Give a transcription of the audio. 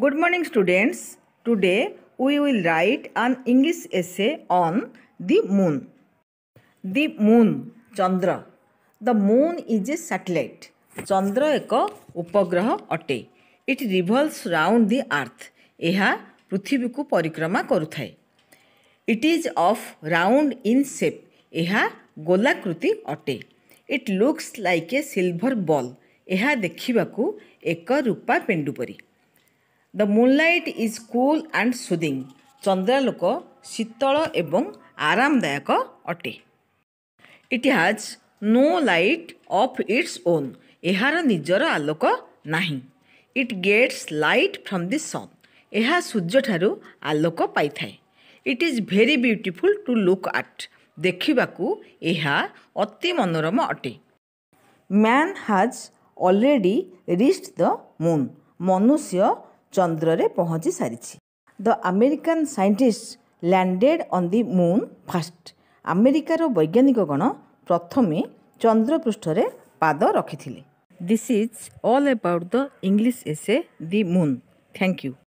Good morning students. Today we will write an English essay on the moon. The moon, Chandra. The moon is a satellite. Chandra ଏକ ଉପଗ୍ରହ ଅଟେ. It revolves round the earth. ଏହା ପୃଥିବୀକୁ ପରିକ୍ରମା କରୁଥାଏ. It is of round in shape. ଏହା ଗୋଲାକୃତି ଅଟେ. It looks like a silver ball. ଏହା ଦେଖିବାକୁ ଏକ ରୂପା ପେଣ୍ଡୁ ପରି। The moonlight is cool and soothing ଚନ୍ଦ୍ରାଲୋକ ଶୀତଳ ଏବଂ ଆରାମଦାୟକ ଅଟେ it has no light of its own ଏହାର ନିଜର ଆଲୋକ ନାହିଁ it gets light from the sun ଏହା ସୂର୍ଯ୍ୟ ଠାରୁ ଆଲୋକ ପାଇଥାଏ it is very beautiful to look at ଦେଖିବାକୁ ଏହା ଅତି ମନୋରମ ଅଟେ man has already reach the moon ମନୁଷ୍ୟ ଚନ୍ଦ୍ରରେ ପହଞ୍ଚି ସାରିଛି the American scientist landed on the moon first ଆମେରିକାର ବୈଜ୍ଞାନିକ ଗଣ ପ୍ରଥମେ ଚନ୍ଦ୍ର ପୃଷ୍ଠରେ ପାଦ ରଖିଥିଲେ this is all about the English essay the Moon thank you